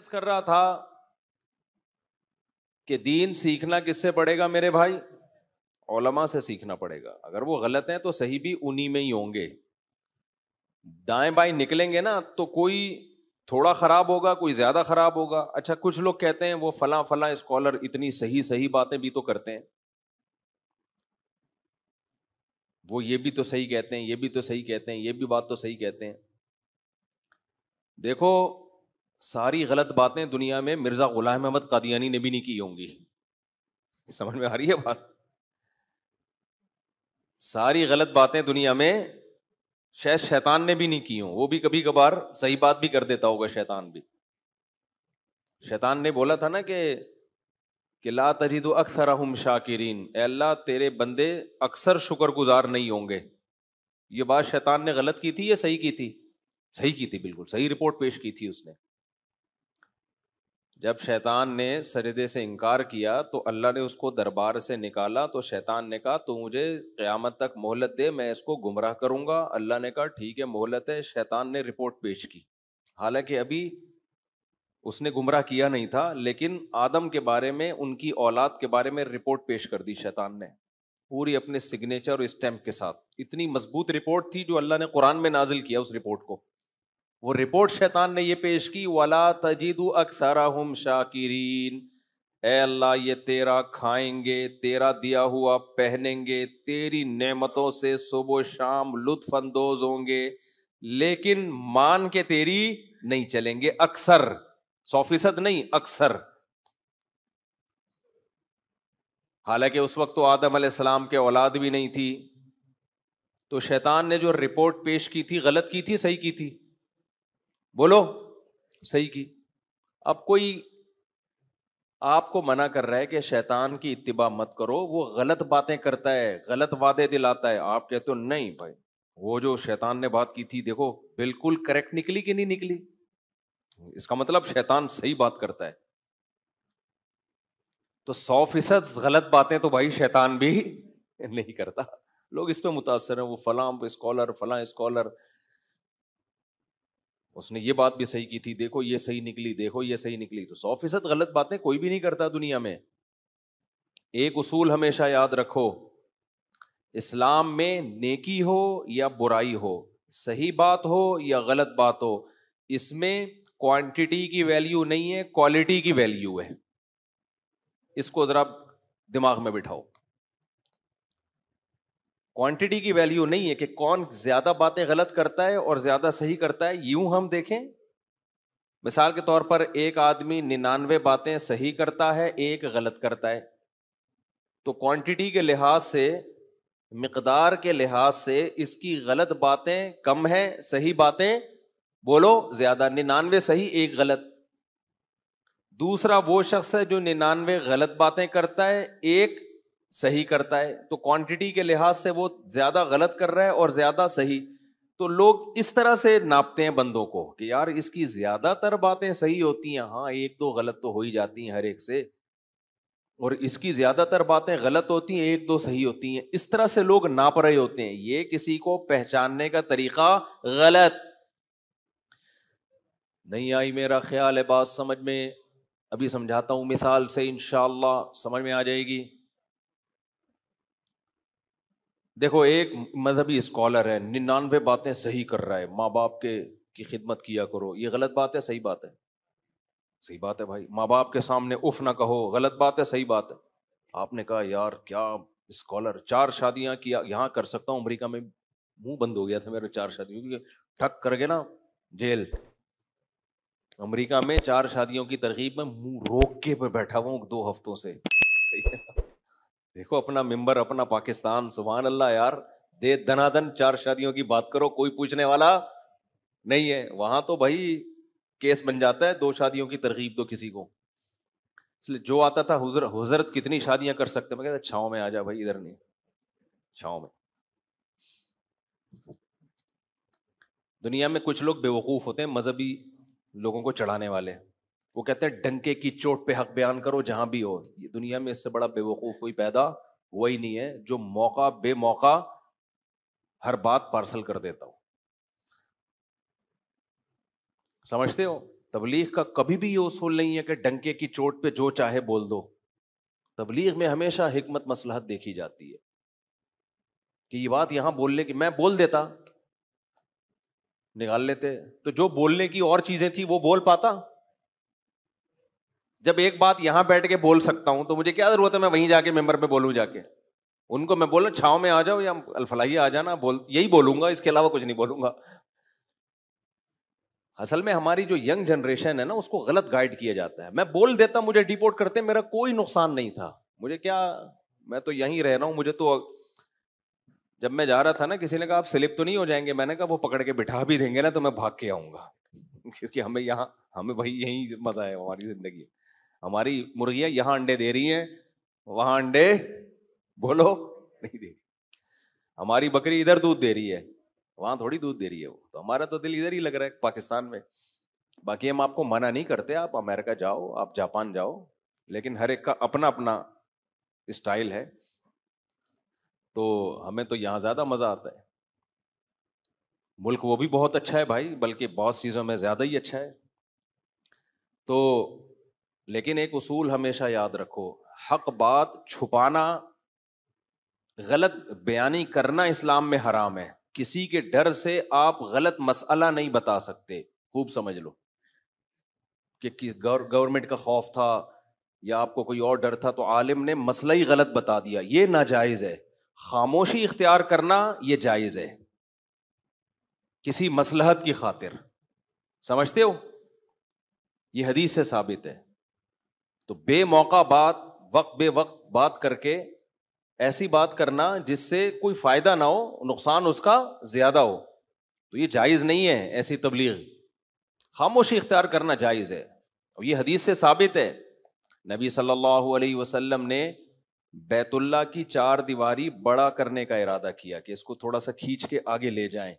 कर रहा था कि दीन सीखना किससे पड़ेगा मेरे भाई ओलमा से सीखना पड़ेगा अगर वो गलत है तो सही भी उन्हीं में ही होंगे दाएं बाएं निकलेंगे ना तो कोई थोड़ा ख़राब होगा कोई ज़्यादा ख़राब होगा अच्छा कुछ लोग कहते हैं वो फला फला स्कॉलर इतनी सही सही बातें भी तो करते हैं वो ये भी तो सही कहते हैं ये भी तो सही कहते हैं ये भी बात तो सही कहते हैं देखो सारी गलत बातें दुनिया में मिर्जा गुलाम अहमद कादियानी ने भी नहीं की होंगी समझ में आ रही है बात सारी गलत बातें दुनिया में शायद शैतान ने भी नहीं की हो वो भी कभी कभार सही बात भी कर देता होगा शैतान भी शैतान ने बोला था ना कि कि ला तजिद अक्सर हम शाकिरीन अल्लाह तेरे बंदे अक्सर शुक्रगुजार नहीं होंगे ये बात शैतान ने गलत की थी या सही की थी सही की थी बिल्कुल सही रिपोर्ट पेश की थी उसने जब शैतान ने सरदे से इनकार किया तो अल्लाह ने उसको दरबार से निकाला तो शैतान ने कहा तू मुझे क़्यामत तक मोहलत दे मैं इसको गुमराह करूँगा अल्लाह ने कहा ठीक है मोहलत है शैतान ने रिपोर्ट पेश की हालांकि अभी उसने गुमराह किया नहीं था लेकिन आदम के बारे में उनकी औलाद के बारे में रिपोर्ट पेश कर दी शैतान ने पूरी अपने सिग्नेचर और स्टैम्प के साथ इतनी मजबूत रिपोर्ट थी जो अल्लाह ने कुरान में नाजिल किया उस रिपोर्ट को वो रिपोर्ट शैतान ने ये पेश की वाला तजीदू अक्सर हम शाकिरीन ए अल्लाह ये तेरा खाएंगे तेरा दिया हुआ पहनेंगे तेरी नेमतों से सुबह शाम लुत्फ अंदोज होंगे लेकिन मान के तेरी नहीं चलेंगे अक्सर सौ फीसद नहीं अक्सर हालांकि उस वक्त तो आदम सलाम के औलाद भी नहीं थी तो शैतान ने जो रिपोर्ट पेश की थी गलत की थी सही की थी बोलो सही की अब कोई आपको मना कर रहा है कि शैतान की इतबा मत करो वो गलत बातें करता है गलत वादे दिलाता है आप कहते हो नहीं भाई वो जो शैतान ने बात की थी देखो बिल्कुल करेक्ट निकली कि नहीं निकली इसका मतलब शैतान सही बात करता है तो सौ फीसद गलत बातें तो भाई शैतान भी नहीं करता लोग इस पर मुतासर है वो फलां स्कॉलर फलां स्कॉलर उसने ये बात भी सही की थी देखो ये सही निकली देखो ये सही निकली तो सौ फीसद गलत बातें कोई भी नहीं करता दुनिया में एक उसूल हमेशा याद रखो इस्लाम में नेकी हो या बुराई हो सही बात हो या गलत बात हो इसमें क्वांटिटी की वैल्यू नहीं है क्वालिटी की वैल्यू है इसको ज़रा दिमाग में बिठाओ क्वांटिटी की वैल्यू नहीं है कि कौन ज्यादा बातें गलत करता है और ज्यादा सही करता है यूं हम देखें मिसाल के तौर पर एक आदमी निन्यानवे बातें सही करता है एक गलत करता है तो क्वांटिटी के लिहाज से मकदार के लिहाज से इसकी गलत बातें कम हैं सही बातें बोलो ज्यादा निन्यानवे सही एक गलत दूसरा वो शख्स है जो निन्यानवे गलत बातें करता है एक सही करता है तो क्वांटिटी के लिहाज से वो ज़्यादा गलत कर रहा है और ज़्यादा सही तो लोग इस तरह से नापते हैं बंदों को कि यार इसकी ज़्यादातर बातें सही होती हैं हाँ एक दो गलत तो हो ही जाती हैं हर एक से और इसकी ज़्यादातर बातें गलत होती हैं एक दो सही होती हैं इस तरह से लोग नाप रहे होते हैं ये किसी को पहचानने का तरीका गलत नहीं आई मेरा ख्याल है बात समझ में अभी समझाता हूँ मिसाल से इन समझ में आ जाएगी देखो एक मजहबी स्कॉलर है निन्यानवे बातें सही कर रहा है माँ बाप के की खिदमत किया करो ये गलत बात है सही बात है सही बात है भाई माँ बाप के सामने उफ ना कहो गलत बात है सही बात है आपने कहा यार क्या स्कॉलर चार शादियां किया यहाँ कर सकता हूँ अमरीका में मुंह बंद हो गया था मेरे चार शादियों की कर करके ना जेल अमरीका में चार शादियों की तरकीब में मुंह रोक के पे बैठा हुआ दो हफ्तों से सही है देखो अपना मेंबर अपना पाकिस्तान सुबहान अल्लाह यार दे धनाधन चार शादियों की बात करो कोई पूछने वाला नहीं है वहां तो भाई केस बन जाता है दो शादियों की तरकीब दो किसी को इसलिए जो आता था हुजर हुजरत कितनी शादियां कर सकते मैं कहता छाँव में आ जा भाई इधर नहीं छाओ में दुनिया में कुछ लोग बेवकूफ़ होते हैं मजहबी लोगों को चढ़ाने वाले वो कहते हैं डंके की चोट पे हक बयान करो जहां भी हो ये दुनिया में इससे बड़ा बेवकूफ कोई पैदा वही नहीं है जो मौका बेमौका हर बात पार्सल कर देता हो समझते हो तबलीग का कभी भी ये उसूल नहीं है कि डंके की चोट पे जो चाहे बोल दो तबलीग में हमेशा हिकमत मसलहत देखी जाती है कि ये बात यहां बोलने की मैं बोल देता निकाल लेते तो जो बोलने की और चीजें थी वो बोल पाता जब एक बात यहां बैठ के बोल सकता हूं तो मुझे क्या जरूरत है मैं वहीं जाके मेंबर पे बोलूं जाके उनको मैं बोल छाव में आ जाओ या अलफलाही आ जाना बोल यही बोलूंगा इसके अलावा कुछ नहीं बोलूंगा असल में हमारी जो यंग जनरेशन है ना उसको गलत गाइड किया जाता है मैं बोल देता मुझे डिपोर्ट करते मेरा कोई नुकसान नहीं था मुझे क्या मैं तो यहीं रह रहा हूं मुझे तो जब मैं जा रहा था ना किसी ने कहा आप स्लिप तो नहीं हो जाएंगे मैंने कहा वो पकड़ के बिठा भी देंगे ना तो मैं भाग के आऊंगा क्योंकि हमें यहाँ हमें भाई यही मजा है हमारी जिंदगी हमारी मुर्गियां यहां अंडे दे रही हैं वहां अंडे बोलो नहीं दे रही हमारी बकरी इधर दूध दे रही है वहां थोड़ी दूध दे रही है वो तो हमारा तो दिल इधर ही लग रहा है पाकिस्तान में बाकी हम आपको मना नहीं करते आप अमेरिका जाओ आप जापान जाओ लेकिन हर एक का अपना अपना स्टाइल है तो हमें तो यहाँ ज़्यादा मज़ा आता है मुल्क वो भी बहुत अच्छा है भाई बल्कि बहुत चीज़ों में ज़्यादा ही अच्छा है तो लेकिन एक उसूल हमेशा याद रखो हक बात छुपाना गलत बयानी करना इस्लाम में हराम है किसी के डर से आप गलत मसला नहीं बता सकते खूब समझ लो कि गवर्नमेंट का खौफ था या आपको कोई और डर था तो आलिम ने मसला ही गलत बता दिया ये नाजायज़ है खामोशी इख्तियार करना ये जायज़ है किसी मसलहत की खातिर समझते हो यह हदीस से साबित है तो बे मौका बात वक्त बे वक्त बात करके ऐसी बात करना जिससे कोई फ़ायदा ना हो नुकसान उसका ज़्यादा हो तो ये जायज़ नहीं है ऐसी तबलीग खामोशी इख्तियार करना जायज़ है और ये हदीस से साबित है नबी सल्लल्लाहु अलैहि वसल्लम ने बैतुल्ला की चार दीवारी बड़ा करने का इरादा किया कि इसको थोड़ा सा खींच के आगे ले जाए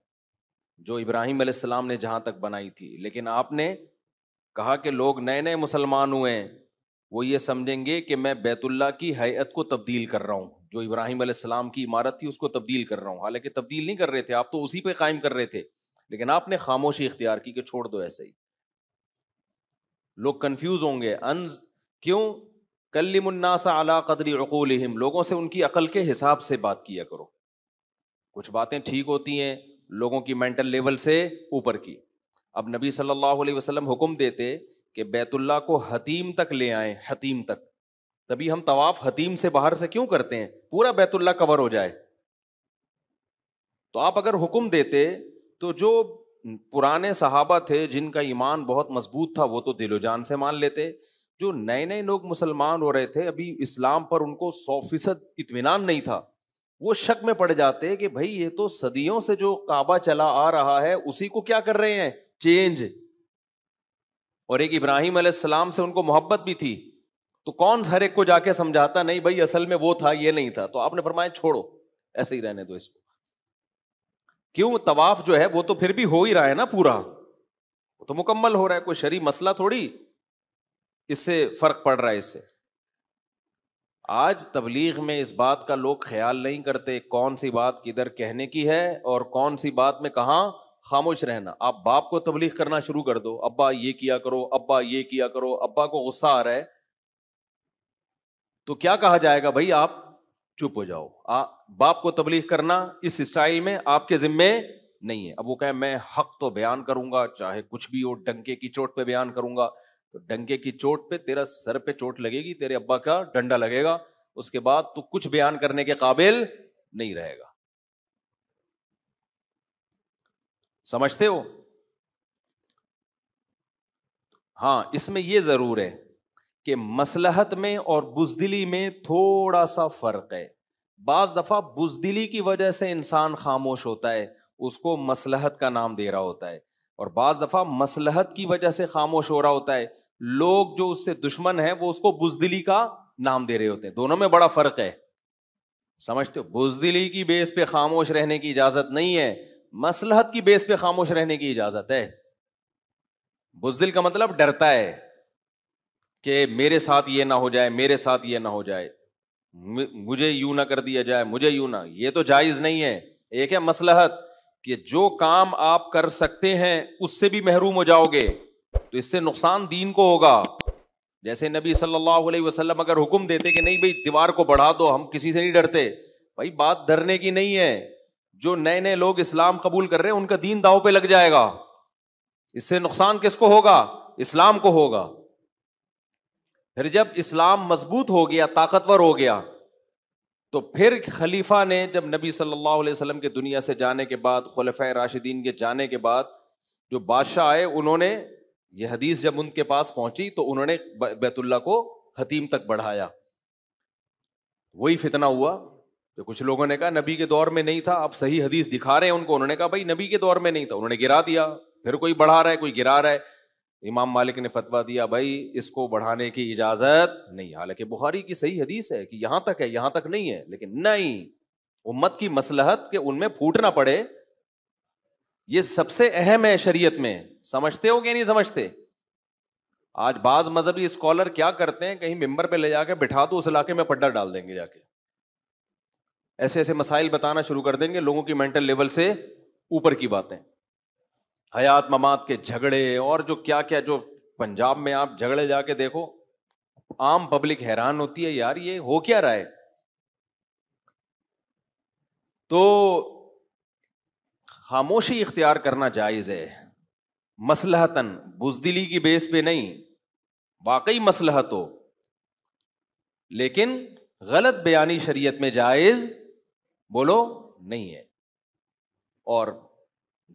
जो इब्राहिम अलैहिस्सलाम ने जहाँ तक बनाई थी लेकिन आपने कहा कि लोग नए नए मुसलमान हुए वो ये समझेंगे कि मैं बैतुल्ला की हैत को तब्दील कर रहा हूँ जो इब्राहिम अलैहिस्सलाम की इमारत थी उसको तब्दील कर रहा हूँ हालांकि तब्दील नहीं कर रहे थे आप तो उसी पे कायम कर रहे थे लेकिन आपने खामोशी इख्तियार की कि छोड़ दो ऐसे ही लोग कन्फ्यूज होंगे अनज क्यों कल कल्लिमन्नास अला कदरी अकूलहिम लोगों से उनकी अकल के हिसाब से बात किया करो कुछ बातें ठीक होती हैं लोगों की मेंटल लेवल से ऊपर की अब नबी सल्लल्लाहु अलैहि वसल्लम हुक्म देते कि बैतुल्ला को हतीम तक ले आए हतीम तक तभी हम तवाफ हतीम से बाहर से क्यों करते हैं पूरा बैतुल्ला कवर हो जाए तो आप अगर हुक्म देते तो जो पुराने सहाबा थे जिनका ईमान बहुत मजबूत था वो तो दिलोजान से मान लेते जो नए नए लोग मुसलमान हो रहे थे अभी इस्लाम पर उनको सौ फीसद इतमान नहीं था वो शक में पड़ जाते कि भाई ये तो सदियों से जो काबा चला आ रहा है उसी को क्या कर रहे हैं चेंज और एक इब्राहिम अलैहिस्सलाम से उनको मोहब्बत भी थी तो कौन हर एक को जाके समझाता नहीं भाई असल में वो था ये नहीं था तो आपने फरमाया छोड़ो ऐसे ही रहने दो इसको क्यों तवाफ जो है वो तो फिर भी हो ही रहा है ना पूरा वो तो मुकम्मल हो रहा है कोई शरी मसला थोड़ी इससे फर्क पड़ रहा है इससे आज तबलीग में इस बात का लोग ख्याल नहीं करते कौन सी बात किधर कहने की है और कौन सी बात में कहा खामोश रहना आप बाप को तबलीग करना शुरू कर दो अब्बा ये किया करो अब्बा ये किया करो अब्बा को गुस्सा आ रहा है तो क्या कहा जाएगा भाई आप चुप हो जाओ आ, बाप को तबलीग करना इस स्टाइल में आपके जिम्मे नहीं है अब वो कहे मैं हक तो बयान करूंगा चाहे कुछ भी हो डंके की चोट पे बयान करूंगा तो डंके की चोट पे तेरा सर पे चोट लगेगी तेरे अब्बा का डंडा लगेगा उसके बाद तू कुछ बयान करने के काबिल नहीं रहेगा समझते हो हाँ इसमें यह जरूर है कि मसलहत में और बुजदिली में थोड़ा सा फर्क है बाज दफा बुजदिली की वजह से इंसान खामोश होता है उसको मसलहत का नाम दे रहा होता है और बाज दफा मसलहत की वजह से खामोश हो रहा होता है लोग जो उससे दुश्मन है वो उसको बुजदिली का नाम दे रहे होते हैं दोनों में बड़ा फर्क है समझते हो बुजदिली की बेस पे खामोश रहने की इजाजत नहीं है मसलहत की बेस पे खामोश रहने की इजाजत है बुजदिल का मतलब डरता है कि मेरे साथ ये ना हो जाए मेरे साथ ये ना हो जाए मुझे यूं ना कर दिया जाए मुझे यूं ना ये तो जायज नहीं है एक है मसलहत कि जो काम आप कर सकते हैं उससे भी महरूम हो जाओगे तो इससे नुकसान दीन को होगा जैसे नबी सल्लल्लाहु अलैहि वसल्लम अगर हुक्म देते कि नहीं भाई दीवार को बढ़ा दो हम किसी से नहीं डरते भाई बात डरने की नहीं है जो नए नए लोग इस्लाम कबूल कर रहे हैं उनका दीन दाव पे लग जाएगा इससे नुकसान किसको होगा इस्लाम को होगा फिर जब इस्लाम मजबूत हो गया ताकतवर हो गया तो फिर खलीफा ने जब नबी सल्लल्लाहु अलैहि वसल्लम के दुनिया से जाने के बाद खलफ़ राशिदीन के जाने के बाद जो बादशाह आए उन्होंने यह हदीस जब उनके पास पहुंची तो उन्होंने बैतुल्ला को हतीम तक बढ़ाया वही फितना हुआ तो कुछ लोगों ने कहा नबी के दौर में नहीं था आप सही हदीस दिखा रहे हैं उनको उन्होंने कहा भाई नबी के दौर में नहीं था उन्होंने गिरा दिया फिर कोई बढ़ा रहा है कोई गिरा रहा है इमाम मालिक ने फतवा दिया भाई इसको बढ़ाने की इजाजत नहीं हालांकि बुखारी की सही हदीस है कि यहां तक है यहां तक नहीं है लेकिन नहीं उम्मत की मसलहत के उनमें फूटना पड़े ये सबसे अहम है शरीय में समझते हो कि नहीं समझते आज बाज मजहबी स्कॉलर क्या करते हैं कहीं मेम्बर पर ले जाके बिठा दो उस इलाके में पड्डा डाल देंगे जाके ऐसे ऐसे मसाइल बताना शुरू कर देंगे लोगों की मेंटल लेवल से ऊपर की बातें हयात ममात के झगड़े और जो क्या क्या जो पंजाब में आप झगड़े जाके देखो आम पब्लिक हैरान होती है यार ये हो क्या रहा है तो खामोशी इख्तियार करना जायज़ है मसलहतन बुजदिली की बेस पे नहीं वाकई मसलहत हो लेकिन गलत बयानी शरीयत में जायज़ बोलो नहीं है और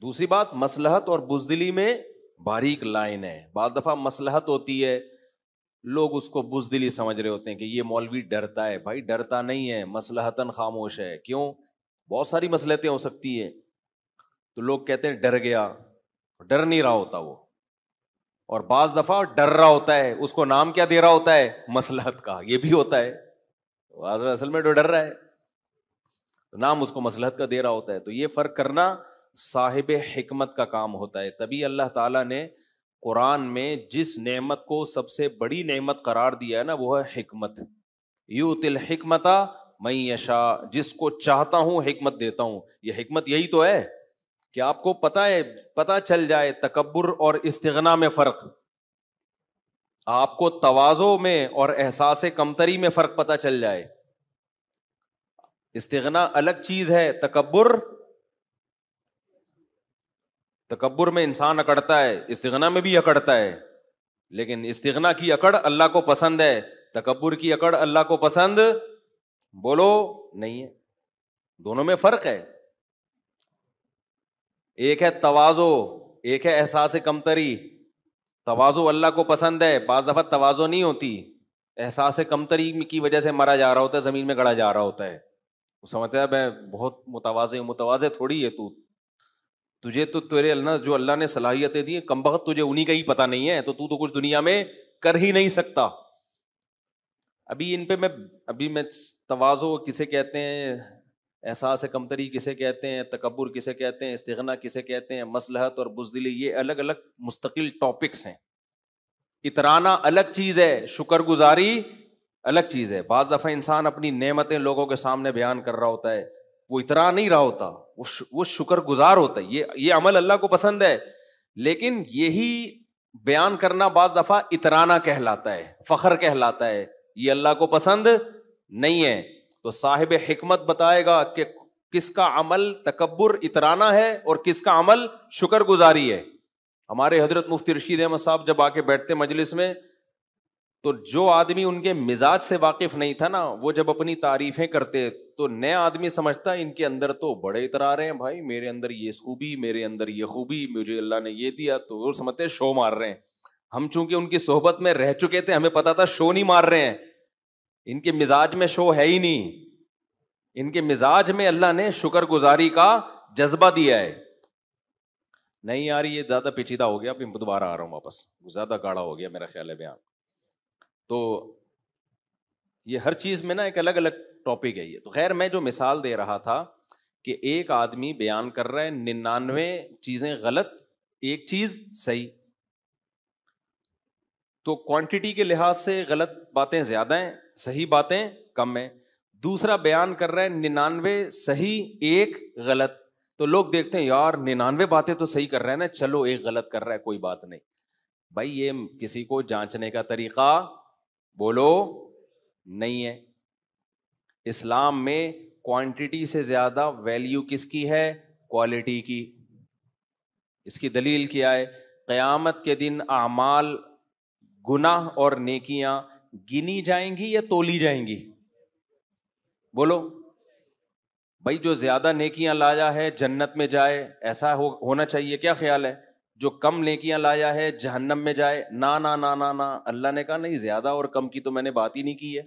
दूसरी बात मसलहत और बुजदिली में बारीक लाइन है बाज दफा मसलहत होती है लोग उसको बुजदिली समझ रहे होते हैं कि ये मौलवी डरता है भाई डरता नहीं है मसलहतन खामोश है क्यों बहुत सारी मसलहतें हो सकती है तो लोग कहते हैं डर गया डर नहीं रहा होता वो और बाज दफा डर रहा होता है उसको नाम क्या दे रहा होता है मसलहत का ये भी होता है असल में तो डर रहा है तो नाम उसको मसलहत का दे रहा होता है तो ये फ़र्क करना साहिब हमत का काम होता है तभी अल्लाह ताला ने कुरान में जिस नेमत को सबसे बड़ी नेमत करार दिया है ना वो है हमत यू तिल हमता मई यशा जिसको चाहता हूँ हमत देता हूँ ये हमत यही तो है कि आपको पता है पता चल जाए तकबर और इस्तना में फ़र्क आपको तोज़ो में और एहसास कमतरी में फ़र्क पता चल जाए इस्तना अलग चीज है तकबर तकबर में इंसान अकड़ता है इस्तना में भी अकड़ता है लेकिन इस्तना की अकड़ अल्लाह को पसंद है तकबर की अकड़ अल्लाह को पसंद बोलो नहीं है दोनों में फर्क है एक है तवाजो एक है एहसास कमतरी तवाजो अल्लाह को पसंद है बाज दफा तवाजो नहीं होती एहसास कमतरी की वजह से मरा जा रहा होता है जमीन में गड़ा जा रहा होता है समझता है मैं बहुत मुतवाज़ मुतवाज़े थोड़ी है तू तुझे तो तेरे अल्लाह जो अल्लाह ने सलाहियतें दी कम वक्त तुझे उन्हीं का ही पता नहीं है तो तू तो कुछ दुनिया में कर ही नहीं सकता अभी इन पे मैं अभी मैं तवाज़ो किसे कहते हैं एहसास कमतरी किसे कहते हैं तकबर किसे कहते हैं इस्तना किसे कहते हैं मसलहत और बुजदिली ये अलग अलग मुस्तकिल टॉपिक्स हैं इतराना अलग चीज़ है शुक्रगुजारी अलग चीज़ है बाज़ दफ़ा इंसान अपनी नेमतें लोगों के सामने बयान कर रहा होता है वो इतरा नहीं रहा होता वो शु, वो शुक्रगुजार होता है ये ये अमल अल्लाह को पसंद है लेकिन यही बयान करना बाज़ दफ़ा इतराना कहलाता है फ़खर कहलाता है ये अल्लाह को पसंद नहीं है तो साहिब हिकमत बताएगा कि किसका अमल तकबर इतराना है और किसका अमल शुक्र गुजारी है हमारे हजरत मुफ्ती रशीद अहमद साहब जब आके बैठते मजलिस में तो जो आदमी उनके मिजाज से वाकिफ नहीं था ना वो जब अपनी तारीफें करते तो नया आदमी समझता इनके अंदर तो बड़े इतरारे हैं भाई मेरे अंदर ये खूबी मेरे अंदर ये खूबी मुझे अल्लाह ने ये दिया तो वो समझते शो मार रहे हैं हम चूंकि उनकी सोहबत में रह चुके थे हमें पता था शो नहीं मार रहे हैं इनके मिजाज में शो है ही नहीं इनके मिजाज में अल्लाह ने शुक्रगुजारी का जज्बा दिया है नहीं यार ये ज़्यादा पेचीदा हो गया अब दोबारा आ रहा हूँ वापस ज़्यादा गाढ़ा हो गया मेरा ख्याल है बयान तो ये हर चीज में ना एक अलग अलग टॉपिक है ये तो खैर मैं जो मिसाल दे रहा था कि एक आदमी बयान कर रहा है निन्यानवे चीजें गलत एक चीज सही तो क्वांटिटी के लिहाज से गलत बातें ज्यादा हैं सही बातें कम हैं दूसरा बयान कर रहा है निन्यानवे सही एक गलत तो लोग देखते हैं यार निन्यानवे बातें तो सही कर रहे हैं ना चलो एक गलत कर रहा है कोई बात नहीं भाई ये किसी को जांचने का तरीका बोलो नहीं है इस्लाम में क्वांटिटी से ज्यादा वैल्यू किसकी है क्वालिटी की इसकी दलील क्या है क्यामत के दिन अमाल गुनाह और नेकियां गिनी जाएंगी या तोली जाएंगी बोलो भाई जो ज्यादा नेकियां लाया है जन्नत में जाए ऐसा हो, होना चाहिए क्या ख्याल है जो कम लेकियां लाया है जहन्नम में जाए ना ना ना ना ना अल्लाह ने कहा नहीं ज्यादा और कम की तो मैंने बात ही नहीं की है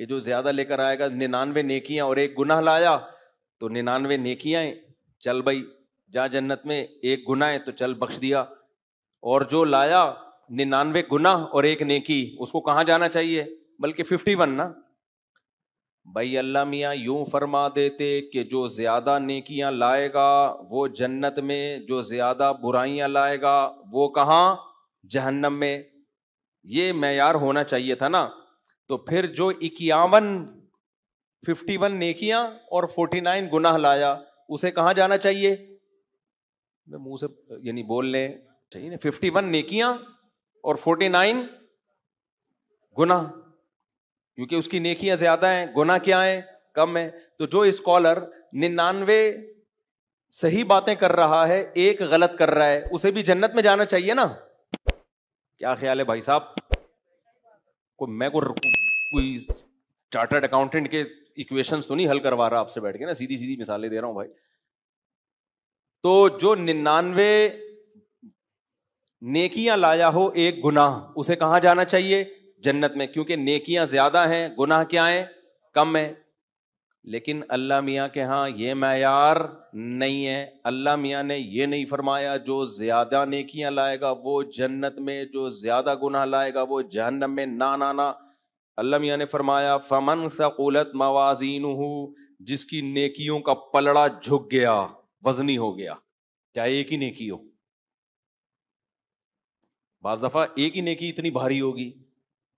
ये जो ज्यादा लेकर आएगा निन्यानवे नेकियां और एक गुनाह लाया तो निन्यानवे नेकियां चल भाई जा जन्नत में एक गुना है तो चल बख्श दिया और जो लाया निन्यानवे गुनाह और एक नेकी उसको कहाँ जाना चाहिए बल्कि फिफ्टी वन ना भाई अल्लाह मियाँ यूं फरमा देते कि जो ज़्यादा नेकियां लाएगा वो जन्नत में जो ज़्यादा बुराइयां लाएगा वो कहाँ जहन्नम में ये मैार होना चाहिए था ना तो फिर जो इक्यावन फिफ्टी वन नेकियां और फोर्टी नाइन गुनाह लाया उसे कहाँ जाना चाहिए मैं मुंह से यानी बोलने चाहिए ना फिफ्टी वन नेकियां और फोर्टी नाइन गुनाह क्योंकि उसकी नेकियां ज्यादा हैं गुना क्या है कम है तो जो स्कॉलर निन्यानवे सही बातें कर रहा है एक गलत कर रहा है उसे भी जन्नत में जाना चाहिए ना क्या ख्याल है भाई साहब को मैं को कोई चार्टर्ड अकाउंटेंट के इक्वेशन तो नहीं हल करवा रहा आपसे बैठ के ना सीधी सीधी मिसालें दे रहा हूं भाई तो जो निन्यानवे नेकियां लाया हो एक गुनाह उसे कहां जाना चाहिए जन्नत में क्योंकि नेकियां ज़्यादा हैं गुनाह क्या है कम है लेकिन अल्लाह मियाँ के यहाँ ये मैार नहीं है अल्लाह मियाँ ने ये नहीं फरमाया जो ज़्यादा नेकियां लाएगा वो जन्नत में जो ज़्यादा गुनाह लाएगा वो जहन्नम में ना ना ना अल्लाह मियाँ ने फरमाया फमन सकुलत मवाजीन जिसकी नेकियों का पलड़ा झुक गया वजनी हो गया चाहे एक ही नेकी हो बाज दफ़ा एक ही नेकी इतनी भारी होगी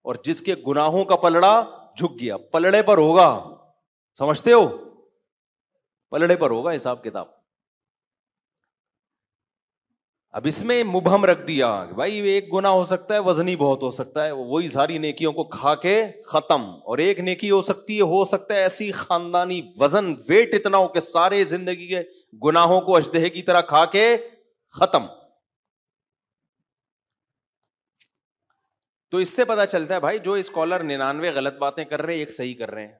और जिसके गुनाहों का पलड़ा झुक गया पलड़े पर होगा समझते हो पलड़े पर होगा हिसाब किताब अब इसमें मुबहम रख दिया भाई एक गुना हो सकता है वजनी बहुत हो सकता है वही सारी नेकियों को खा के खत्म और एक नेकी हो सकती है हो सकता है ऐसी खानदानी वजन वेट इतना हो के सारे जिंदगी के गुनाहों को अशदेह की तरह खा के खत्म तो इससे पता चलता है भाई जो स्कॉलर निन्यानवे गलत बातें कर रहे हैं एक सही कर रहे हैं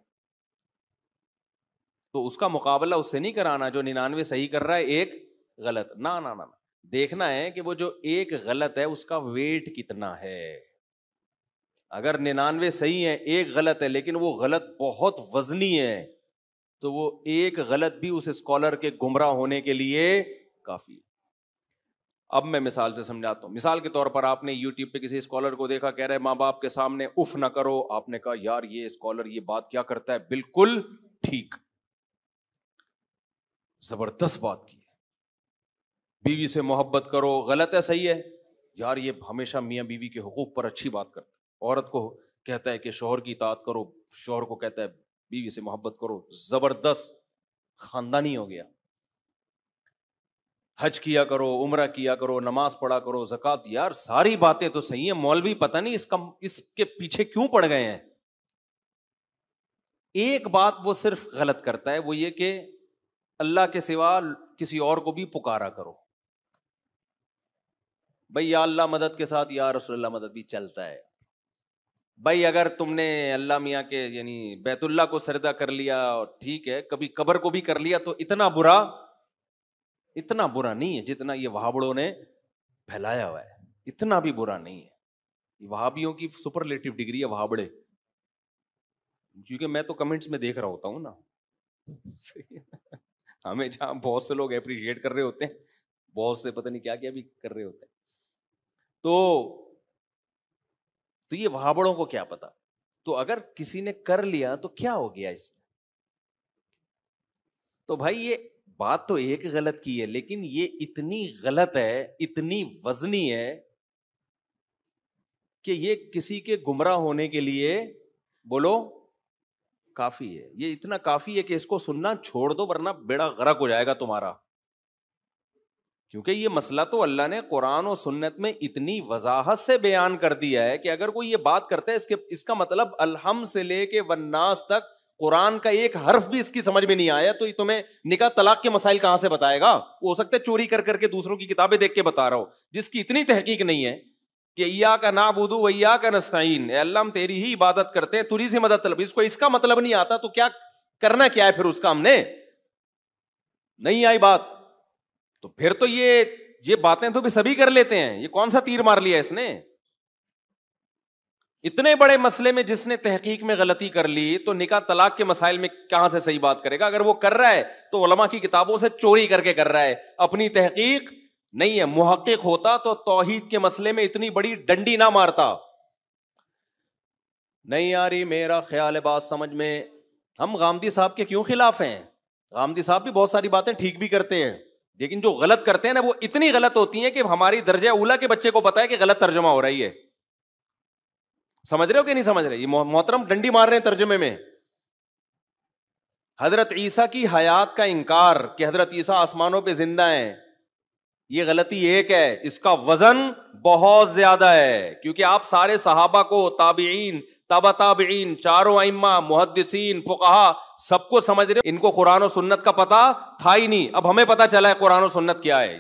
तो उसका मुकाबला उससे नहीं कराना जो निन्यानवे सही कर रहा है एक गलत ना ना ना ना देखना है कि वो जो एक गलत है उसका वेट कितना है अगर निन्यानवे सही है एक गलत है लेकिन वो गलत बहुत वजनी है तो वो एक गलत भी उस स्कॉलर के गुमराह होने के लिए काफी अब मैं मिसाल से समझाता हूँ मिसाल के तौर पर आपने यूट्यूब पे किसी स्कॉलर को देखा कह रहे माँ बाप के सामने उफ ना करो आपने कहा यार ये स्कॉलर ये बात क्या करता है बिल्कुल ठीक जबरदस्त बात की है बीवी से मोहब्बत करो गलत है सही है यार ये हमेशा मियाँ बीवी के हकूक पर अच्छी बात करता है औरत को कहता है कि शोहर की इतात करो शोहर को कहता है बीवी से मोहब्बत करो जबरदस्त खानदानी हो गया हज किया करो उम्र किया करो नमाज पढ़ा करो जक़ात यार सारी बातें तो सही है मौलवी पता नहीं इसका इसके पीछे क्यों पड़ गए हैं एक बात वो सिर्फ गलत करता है वो ये कि अल्लाह के सिवा किसी और को भी पुकारा करो भाई या अल्लाह मदद के साथ यार रसोल्ला मदद भी चलता है भाई अगर तुमने अल्लाह मियाँ के यानी बैतुल्ला को सरदा कर लिया और ठीक है कभी कबर को भी कर लिया तो इतना बुरा इतना बुरा नहीं है जितना ये वहाबड़ों ने फैलाया हुआ है इतना भी बुरा नहीं है वहाबियों की सुपरलेटिव डिग्री है वहाबड़े क्योंकि मैं तो कमेंट्स में देख रहा होता हूँ ना हमें जहाँ बहुत से लोग अप्रिशिएट कर रहे होते हैं बहुत से पता नहीं क्या क्या भी कर रहे होते हैं तो तो ये वहाबड़ों को क्या पता तो अगर किसी ने कर लिया तो क्या हो गया इसमें तो भाई ये बात तो एक गलत की है लेकिन ये इतनी गलत है इतनी वजनी है कि ये किसी के गुमराह होने के लिए बोलो काफी है ये इतना काफी है कि इसको सुनना छोड़ दो वरना बेड़ा गरक हो जाएगा तुम्हारा क्योंकि ये मसला तो अल्लाह ने कुरान और सुन्नत में इतनी वजाहत से बयान कर दिया है कि अगर कोई ये बात करता है इसके इसका मतलब अलहम से लेके वन्नास तक कुरान का एक हर्फ भी इसकी समझ में नहीं आया तो ये तुम्हें निकाह तलाक के मसाइल कहां से बताएगा हो सकता है चोरी कर करके दूसरों की किताबें देख के बता रहा हो जिसकी इतनी तहकीक नहीं है कि अय्या का ना नाबुदू अया का नस्ताइन अल्लाह तेरी ही इबादत करते हैं तुरी से मदद तलब इसको इसका मतलब नहीं आता तो क्या करना क्या है फिर उसका हमने नहीं आई बात तो फिर तो ये ये बातें तो भी सभी कर लेते हैं ये कौन सा तीर मार लिया इसने इतने बड़े मसले में जिसने तहकीक में गलती कर ली तो निका तलाक के मसाइल में कहां से सही बात करेगा अगर वो कर रहा है तो उलमा की किताबों से चोरी करके कर रहा है अपनी तहकीक नहीं है मुहक होता तो तोहीद के मसले में इतनी बड़ी डंडी ना मारता नहीं यार ये मेरा ख्याल है बात समझ में हम गांधी साहब के क्यों खिलाफ हैं गांधी साहब भी बहुत सारी बातें ठीक भी करते हैं लेकिन जो गलत करते हैं ना वो इतनी गलत होती है कि हमारी दर्जा उला के बच्चे को पता है कि गलत तर्जमा हो रही है समझ रहे हो कि नहीं समझ रहे ये मोहतरम डंडी मार रहे हैं तर्जुमे में हजरत ईसा की हयात का इनकार कि हजरत ईसा आसमानों पर जिंदा है ये गलती एक है इसका वजन बहुत ज्यादा है क्योंकि आप सारे सहाबा को ताबीन तबा ताबीन चारों अम्मा मुहदसिन फुकाहा सबको समझ रहे इनको कुरान और सुन्नत का पता था ही नहीं अब हमें पता चला है कुरान और सुन्नत क्या है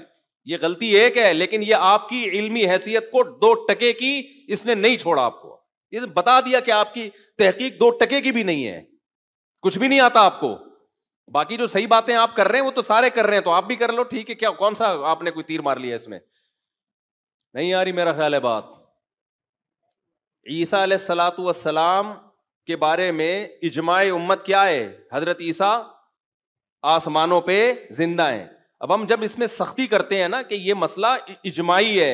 ये गलती एक है लेकिन ये आपकी इलमी हैसियत को दो टके की इसने नहीं छोड़ा आपको ये तो बता दिया कि आपकी तहकीक दो टके की भी नहीं है कुछ भी नहीं आता आपको बाकी जो सही बातें आप कर रहे हैं वो तो सारे कर रहे हैं तो आप भी कर लो ठीक है क्या कौन सा आपने कोई तीर मार लिया इसमें नहीं आ रही मेरा ख्याल है बात ईसा सलात सलाम के बारे में इजमाय उम्मत क्या है हजरत ईसा आसमानों पे जिंदा है अब हम जब इसमें सख्ती करते हैं ना कि ये मसला इजमाई है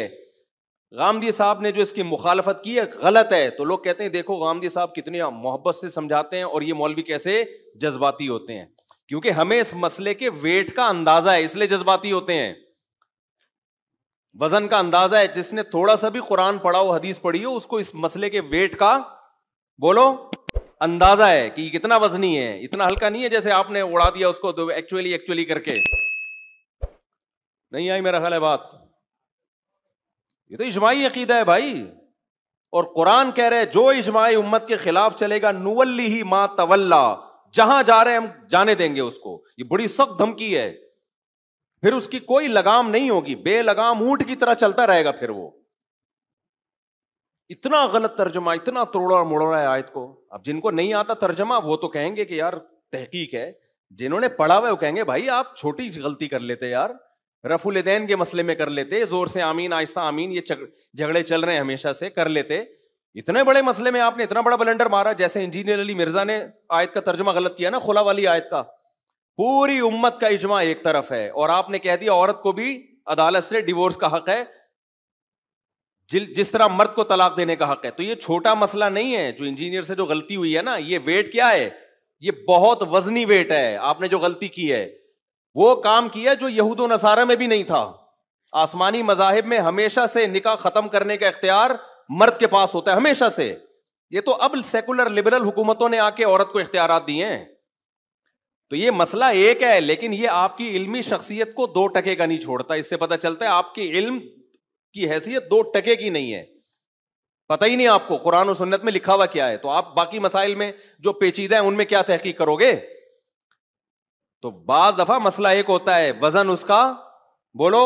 गामदी साहब ने जो इसकी मुखालफत की है गलत है तो लोग कहते हैं देखो गामदी साहब कितने मोहब्बत से समझाते हैं और ये मौलवी कैसे जज्बाती होते हैं क्योंकि हमें इस मसले के वेट का अंदाजा है इसलिए जज्बाती होते हैं वजन का अंदाजा है जिसने थोड़ा सा भी कुरान पढ़ा हो हदीस पढ़ी हो उसको इस मसले के वेट का बोलो अंदाजा है कि कितना वजनी है इतना हल्का नहीं है जैसे आपने उड़ा दिया उसको तो एक्चुअली एक्चुअली करके नहीं आई मेरा ख्याल है बात ये तो इजमाही अकीदा है भाई और कुरान कह रहे हैं जो इजमाही उम्मत के खिलाफ चलेगा नुवल्ली ही माँ तवल्ला जहां जा रहे हैं हम जाने देंगे उसको ये बड़ी सख्त धमकी है फिर उसकी कोई लगाम नहीं होगी बेलगाम ऊंट की तरह चलता रहेगा फिर वो इतना गलत तर्जमा इतना तोड़ा मोड़ रहा है आयत को अब जिनको नहीं आता तर्जमा वो तो कहेंगे कि यार तहकीक है जिन्होंने पढ़ा हुआ है वो कहेंगे भाई आप छोटी गलती कर लेते यार रफुलदैन के मसले में कर लेते जोर से आमीन आहिस्ता आमीन ये झगड़े चल रहे हैं हमेशा से कर लेते इतने बड़े मसले में आपने इतना बड़ा बलेंडर मारा जैसे इंजीनियर अली मिर्जा ने आयत का तर्जमा गलत किया ना खुला वाली आयत का पूरी उम्मत का इजमा एक तरफ है और आपने कह दिया औरत को भी अदालत से डिवोर्स का हक है जिस तरह मर्द को तलाक देने का हक है तो ये छोटा मसला नहीं है जो इंजीनियर से जो गलती हुई है ना ये वेट क्या है ये बहुत वजनी वेट है आपने जो गलती की है वो काम किया जो यहूद नसारा में भी नहीं था आसमानी मजाहब में हमेशा से निका खत्म करने का इख्तियार मर्द के पास होता है हमेशा से ये तो अब सेकुलर लिबरल हुकूमतों ने आके औरत को इख्तियार दिए हैं तो ये मसला एक है लेकिन ये आपकी इलमी शख्सियत को दो टके का नहीं छोड़ता इससे पता चलता है आपकी इल्म की हैसियत दो टके की नहीं है पता ही नहीं आपको कुरान और सुन्नत में लिखा हुआ क्या है तो आप बाकी मसाइल में जो पेचीदा है उनमें क्या तहकीक करोगे तो बाज दफा मसला एक होता है वजन उसका बोलो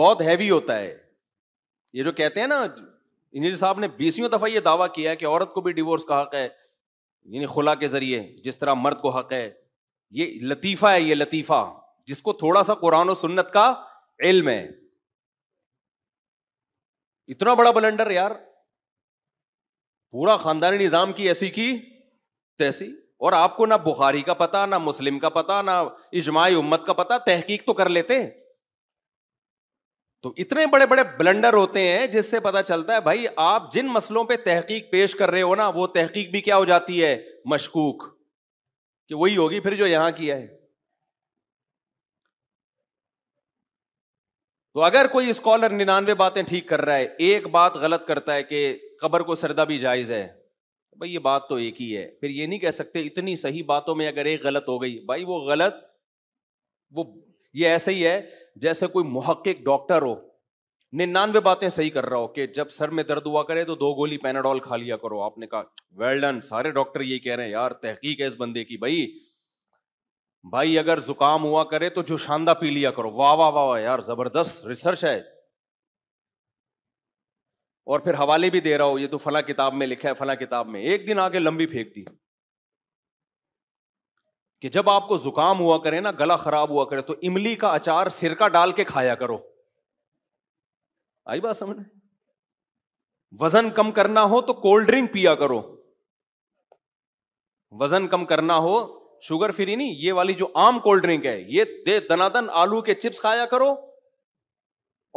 बहुत हैवी होता है ये जो कहते हैं ना इंजीनियर साहब ने बीसियों दफा ये दावा किया है कि औरत को भी डिवोर्स का हक है यानी खुला के जरिए जिस तरह मर्द को हक है ये लतीफा है ये लतीफा जिसको थोड़ा सा कुरान और सुन्नत का इल्म है इतना बड़ा बलंडर यार पूरा खानदानी निजाम की ऐसी की तैसी और आपको ना बुखारी का पता ना मुस्लिम का पता ना इजमाय उम्मत का पता तहकीक तो कर लेते तो इतने बड़े बड़े ब्लंडर होते हैं जिससे पता चलता है भाई आप जिन मसलों पे तहकीक पेश कर रहे हो ना वो तहकीक भी क्या हो जाती है मशकूक कि वही होगी फिर जो यहां की है तो अगर कोई स्कॉलर निन्यानवे बातें ठीक कर रहा है एक बात गलत करता है कि कबर को सरदा भी जायज है भाई ये बात तो एक ही है फिर ये नहीं कह सकते इतनी सही बातों में अगर एक गलत हो गई भाई वो गलत वो ये ऐसे ही है जैसे कोई मुहक्क डॉक्टर हो निन्यानवे बातें सही कर रहा हो कि जब सर में दर्द हुआ करे तो दो गोली पेनाडोल खा लिया करो आपने कहा वेल डन सारे डॉक्टर ये कह रहे हैं यार तहकीक है इस बंदे की भाई भाई अगर जुकाम हुआ करे तो जो शानदा पी लिया करो वाह वाह वाह यार जबरदस्त रिसर्च है और फिर हवाले भी दे रहा हो ये तो फला किताब में लिखा है फला किताब में एक दिन आके लंबी फेंक दी कि जब आपको जुकाम हुआ करे ना गला खराब हुआ करे तो इमली का अचार सिर का डाल के खाया करो आई बात समझ वजन कम करना हो तो कोल्ड ड्रिंक पिया करो वजन कम करना हो शुगर फ्री नहीं ये वाली जो आम कोल्ड ड्रिंक है ये दे दनादन आलू के चिप्स खाया करो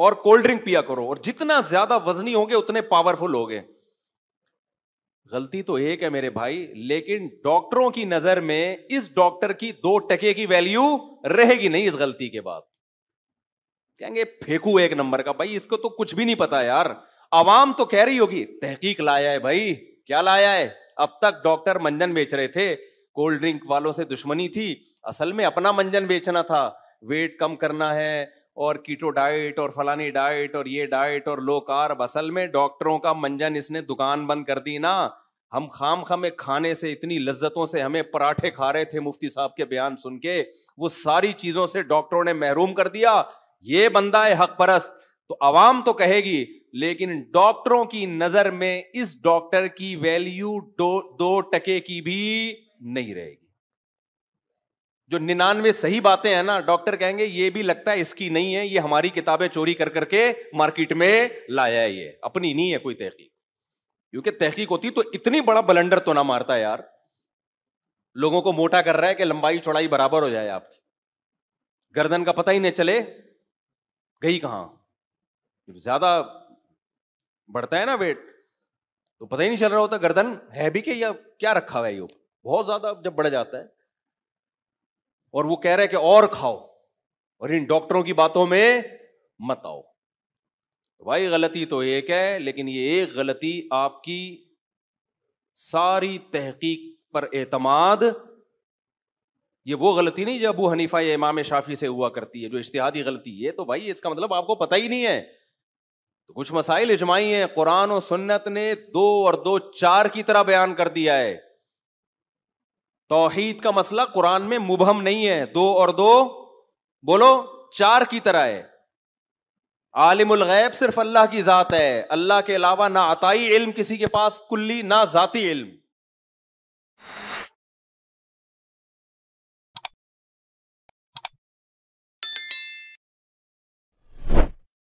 और कोल्ड ड्रिंक पिया करो और जितना ज्यादा वजनी होगे उतने पावरफुल होगे गलती तो एक है मेरे भाई लेकिन डॉक्टरों की नजर में इस डॉक्टर की दो टके की वैल्यू रहेगी नहीं इस गलती के बाद कहेंगे फेंकू एक नंबर का भाई इसको तो कुछ भी नहीं पता यार आवाम तो कह रही होगी तहकीक लाया है भाई क्या लाया है अब तक डॉक्टर मंजन बेच रहे थे कोल्ड ड्रिंक वालों से दुश्मनी थी असल में अपना मंजन बेचना था वेट कम करना है और कीटो डाइट और फलानी डाइट और ये डाइट और लो कार्ब असल में डॉक्टरों का मंजन इसने दुकान बंद कर दी ना हम खाम खामे खाने से इतनी लज्जतों से हमें पराठे खा रहे थे मुफ्ती साहब के बयान सुन के वो सारी चीज़ों से डॉक्टरों ने महरूम कर दिया ये बंदा है हक परस्त तो आवाम तो कहेगी लेकिन डॉक्टरों की नज़र में इस डॉक्टर की वैल्यू दो, दो टके की भी नहीं रहेगी जो निन्यानवे सही बातें हैं ना डॉक्टर कहेंगे ये भी लगता है इसकी नहीं है ये हमारी किताबें चोरी कर करके मार्केट में लाया है ये अपनी नहीं है कोई तहकीक क्योंकि तहकीक होती तो इतनी बड़ा बलंडर तो ना मारता यार लोगों को मोटा कर रहा है कि लंबाई चौड़ाई बराबर हो जाए आपकी गर्दन का पता ही नहीं चले गई कहां ज्यादा बढ़ता है ना वेट तो पता ही नहीं चल रहा होता गर्दन है भी क्या क्या रखा हुआ है ये बहुत ज्यादा जब बढ़ जाता है और वो कह रहे हैं कि और खाओ और इन डॉक्टरों की बातों में मत आओ तो भाई गलती तो एक है लेकिन ये एक गलती आपकी सारी तहकीक पर एतमाद ये वो गलती नहीं जब वो हनीफा या इमाम शाफी से हुआ करती है जो इश्तिहादी गलती है तो भाई इसका मतलब आपको पता ही नहीं है तो कुछ मसाइल इजमाही हैं कुरान और सुन्नत ने दो और दो चार की तरह बयान कर दिया है तोहीद का मसला कुरान में मुबहम नहीं है दो और दो बोलो चार की तरह है आलिमुल गैब सिर्फ अल्लाह की ज़ात है अल्लाह के अलावा ना अताई इल्म किसी के पास कुल्ली ना ज़ाती इल्म